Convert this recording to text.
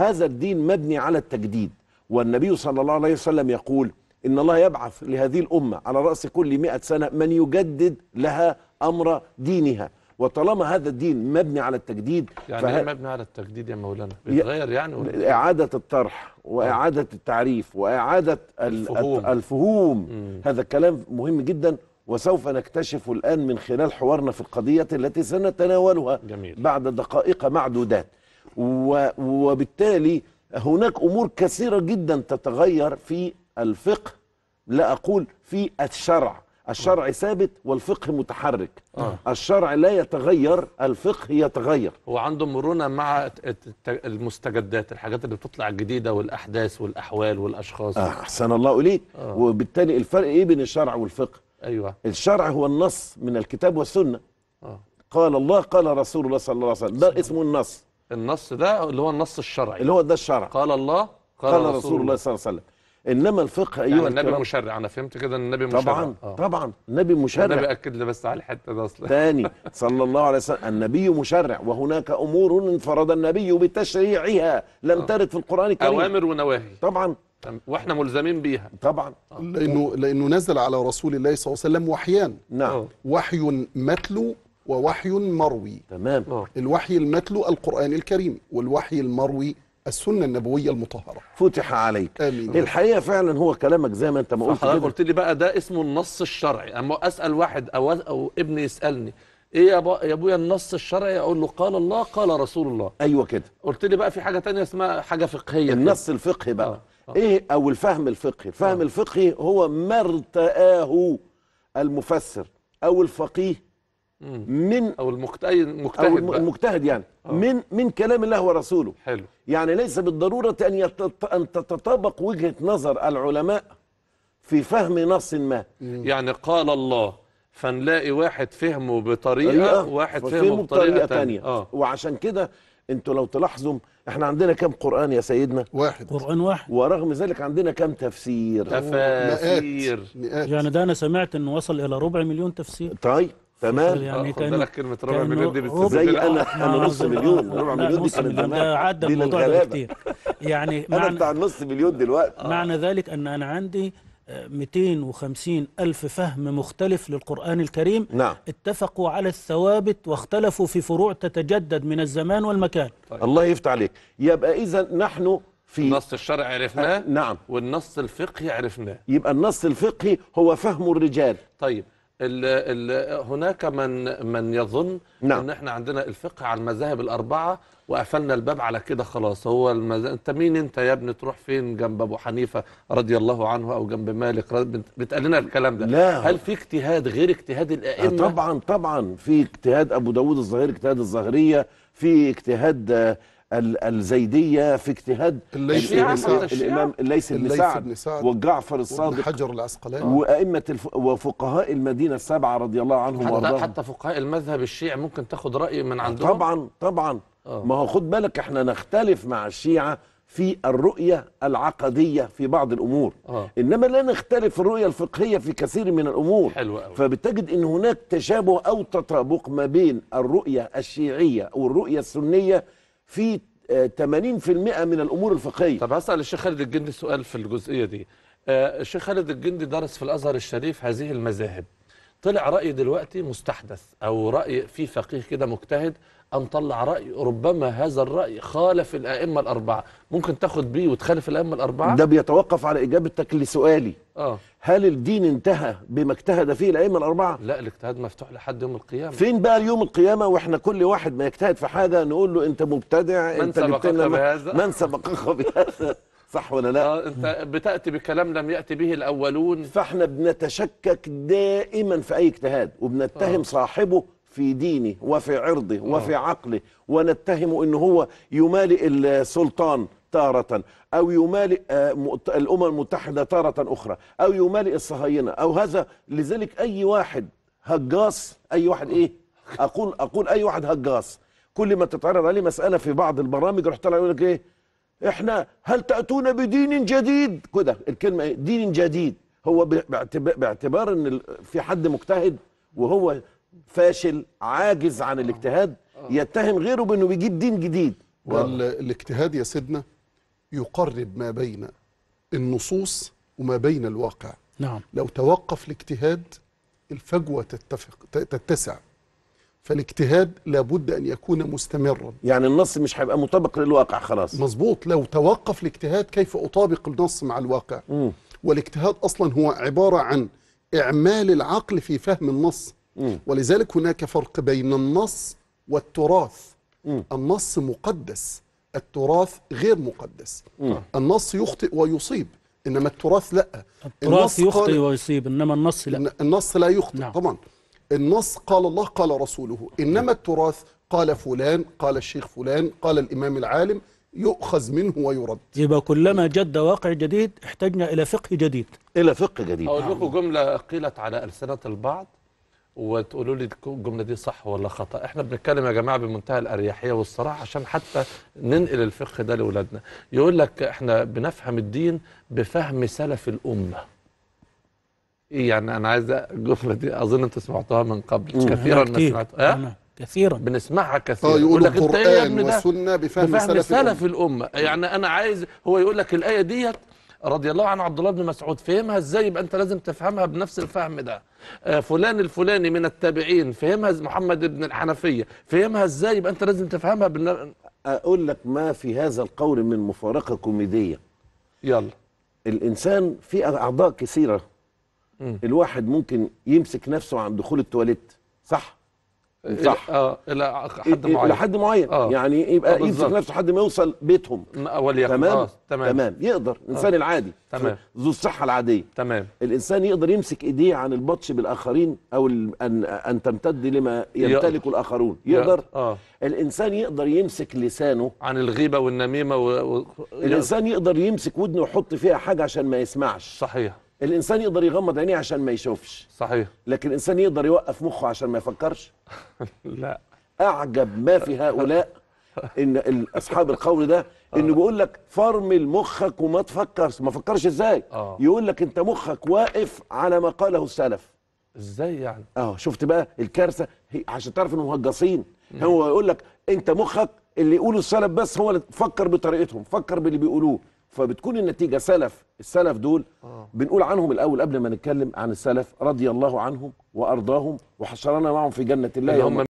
هذا الدين مبني على التجديد والنبي صلى الله عليه وسلم يقول إن الله يبعث لهذه الأمة على رأس كل مئة سنة من يجدد لها أمر دينها وطالما هذا الدين مبني على التجديد يعني إيه فه... مبني على التجديد يا مولانا بيتغير يعني ولا؟ إعادة الطرح وإعادة آه. التعريف وإعادة الفهوم, الفهوم. هذا الكلام مهم جدا وسوف نكتشف الآن من خلال حوارنا في القضية التي سنتناولها جميل. بعد دقائق معدودات وبالتالي هناك امور كثيره جدا تتغير في الفقه لا اقول في الشرع الشرع ثابت والفقه متحرك آه. الشرع لا يتغير الفقه يتغير هو عنده مرونه مع المستجدات الحاجات اللي بتطلع الجديده والاحداث والاحوال والاشخاص آه. احسن الله اليك آه. وبالتالي الفرق ايه بين الشرع والفقه ايوه الشرع هو النص من الكتاب والسنه آه. قال الله قال رسول الله صلى الله عليه وسلم ده اسمه النص النص ده اللي هو النص الشرعي اللي هو ده الشرع قال الله قال, قال رسول, الله صلى الله عليه وسلم انما الفقه ايها يعني النبي مشرع انا فهمت كده ان النبي مشرع طبعا آه. طبعا النبي مشرع النبي اكد لي بس على الحته دي اصلا تاني صلى الله عليه وسلم النبي مشرع وهناك امور انفرد النبي بتشريعها لم آه. ترد في القران الكريم اوامر ونواهي طبعا واحنا ملزمين بيها طبعا آه. لانه لانه نزل على رسول الله صلى الله عليه وسلم وحيان نعم آه. وحي متلو ووحي مروي تمام الوحي المتلو القرآن الكريم والوحي المروي السنه النبويه المطهره فتح عليك امين الحقيقه فعلا هو كلامك زي ما انت ما قلت قلت لي بقى ده اسمه النص الشرعي اما اسال واحد او او ابني يسالني ايه يا با يا ابويا النص الشرعي اقول له قال الله قال رسول الله ايوه كده قلت لي بقى في حاجه تانية اسمها حاجه فقهيه النص كده. الفقهي بقى آه. آه. ايه او الفهم الفقهي الفهم آه. الفقهي هو ما ارتآه المفسر او الفقيه من او المجتهد أو المجتهد يعني أوه. من من كلام الله ورسوله حلو يعني ليس بالضروره ان ان تتطابق وجهه نظر العلماء في فهم نص ما مم. يعني قال الله فنلاقي واحد فهمه بطريقه وواحد أيوة. فهمه بطريقه ثانيه آه. وعشان كده انتوا لو تلاحظوا احنا عندنا كام قران يا سيدنا واحد قران واحد ورغم ذلك عندنا كام تفسير تفاسير يعني ده انا سمعت انه وصل الى ربع مليون تفسير طيب تمام يعني كان آه، بالك كلمه ربع مليون دي بتسجل زي انا انا نص مليون آه، ربع مليون دي كانت زمان ده عدى الموضوع ده كتير يعني انا بتاع النص مليون دلوقتي آه. معنى ذلك ان انا عندي 250 ألف فهم مختلف للقرآن الكريم نعم. اتفقوا على الثوابت واختلفوا في فروع تتجدد من الزمان والمكان طيب. الله يفتح عليك يبقى إذا نحن في النص الشرعي عرفناه نعم والنص الفقهي عرفناه يبقى النص الفقهي هو فهم الرجال طيب ال الـ هناك من من يظن نعم. ان احنا عندنا الفقه على المذاهب الاربعه وقفلنا الباب على كده خلاص هو المز... انت مين انت يا ابني تروح فين جنب ابو حنيفه رضي الله عنه او جنب مالك بتقال لنا الكلام ده لا. هل في اجتهاد غير اجتهاد الائمه طبعا طبعا في اجتهاد ابو داود الظاهري اجتهاد الظاهريه في اجتهاد الزيديه في اجتهاد الامام الليس بن سعد وجعفر الصادق حجر العسقلاني وائمه الف... وفقهاء المدينه السبعه رضي الله عنهم حتى وارضاهم حتى فقهاء المذهب الشيعي ممكن تاخد راي من عندهم طبعا طبعا أوه. ما هو خد بالك احنا نختلف مع الشيعه في الرؤية العقدية في بعض الأمور أوه. إنما لا نختلف في الرؤية الفقهية في كثير من الأمور حلو أوي. فبتجد أن هناك تشابه أو تطابق ما بين الرؤية الشيعية أو الرؤية السنية في 80% آه، من الامور الفقهيه طب هسال الشيخ خالد الجندي سؤال في الجزئيه دي آه، الشيخ خالد الجندي درس في الازهر الشريف هذه المذاهب طلع رأي دلوقتي مستحدث أو رأي في فقيه كده مجتهد أن طلع رأي ربما هذا الرأي خالف الأئمة الأربعة ممكن تاخد بيه وتخالف الأئمة الأربعة ده بيتوقف على إجابتك لسؤالي آه. هل الدين انتهى بما اجتهد فيه الأئمة الأربعة؟ لا الاجتهاد مفتوح لحد يوم القيامة فين بقى يوم القيامة وإحنا كل واحد ما يجتهد في حاجة نقول له أنت مبتدع من أنت سبقك بهذا؟ من سبقك بهذا؟ صح ولا لا آه انت بتاتي بكلام لم ياتي به الاولون فاحنا بنتشكك دائما في اي اجتهاد وبنتهم آه. صاحبه في دينه وفي عرضه آه. وفي عقله ونتهم ان هو يمالئ السلطان تارة أو يمالئ آه، الأمم المتحدة تارة أخرى أو يمالئ الصهاينة أو هذا لذلك أي واحد هجاص أي واحد إيه أقول أقول أي واحد هجاص كل ما تتعرض عليه مسألة في بعض البرامج رحت طالع يقول لك إيه احنا هل تأتون بدين جديد كده الكلمة ايه دين جديد هو باعتبار ان في حد مجتهد وهو فاشل عاجز عن الاجتهاد يتهم غيره بانه بيجيب دين جديد الاجتهاد يا سيدنا يقرب ما بين النصوص وما بين الواقع نعم لو توقف الاجتهاد الفجوة تتفق تتسع فالاجتهاد لابد أن يكون مستمرا يعني النص مش هيبقى مطابق للواقع خلاص مظبوط لو توقف الاجتهاد كيف أطابق النص مع الواقع م. والاجتهاد أصلا هو عبارة عن إعمال العقل في فهم النص م. ولذلك هناك فرق بين النص والتراث م. النص مقدس التراث غير مقدس م. النص يخطئ ويصيب انما التراث لا التراث يخطئ ويصيب انما النص لا النص لا يخطئ نعم. طبعا النص قال الله قال رسوله إنما التراث قال فلان قال الشيخ فلان قال الإمام العالم يؤخذ منه ويرد يبقى كلما جد واقع جديد احتجنا إلى فقه جديد إلى فقه جديد أقول لكم جملة قيلت على ألسنة البعض وتقولوا لي الجمله دي صح ولا خطا احنا بنتكلم يا جماعه بمنتهى الاريحيه والصراحه عشان حتى ننقل الفقه ده لاولادنا يقول لك احنا بنفهم الدين بفهم سلف الامه ايه يعني انا عايز الجمله دي اظن انت سمعتها من قبل أمم. كثيرا ما سمعتها كثيرا بنسمعها كثيرا اه يقول لك انت ايه يا ابن بفهم سلف, سلف الامه يعني انا عايز هو يقول لك الايه ديت رضي الله عن عبد الله بن مسعود فهمها ازاي يبقى انت لازم تفهمها بنفس الفهم ده آه، فلان الفلاني من التابعين فهمها محمد بن الحنفيه فهمها ازاي يبقى انت لازم تفهمها بن... اقول لك ما في هذا القول من مفارقه كوميديه يلا الانسان في اعضاء كثيره م. الواحد ممكن يمسك نفسه عن دخول التواليت صح صح اه الى حد إيه، إيه، معين لحد معين آه. يعني يبقى آه يمسك نفسه لحد ما يوصل بيتهم آه، وليكن تمام؟ آه. تمام تمام يقدر الانسان آه. العادي تمام ذو الصحه العاديه تمام الانسان يقدر يمسك ايديه عن البطش بالاخرين او ان ان تمتد لما يمتلكه الاخرون يقدر آه. الانسان يقدر يمسك لسانه عن الغيبه والنميمه و... و... الانسان يقدر يمسك ودنه ويحط فيها حاجه عشان ما يسمعش صحيح الانسان يقدر يغمض عينيه عشان ما يشوفش صحيح لكن الانسان يقدر يوقف مخه عشان ما يفكرش لا اعجب ما في هؤلاء ان اصحاب القول ده آه. انه بيقول لك فرمل مخك وما تفكرش ما فكرش ازاي آه. يقول لك انت مخك واقف على ما قاله السلف ازاي يعني اه شفت بقى الكارثه عشان تعرف انهم مهجصين هو يقول لك انت مخك اللي يقولوا السلف بس هو اللي فكر بطريقتهم فكر باللي بيقولوه فبتكون النتيجه سلف السلف دول آه. بنقول عنهم الاول قبل ما نتكلم عن السلف رضي الله عنهم وارضاهم وحشرنا معهم في جنه الله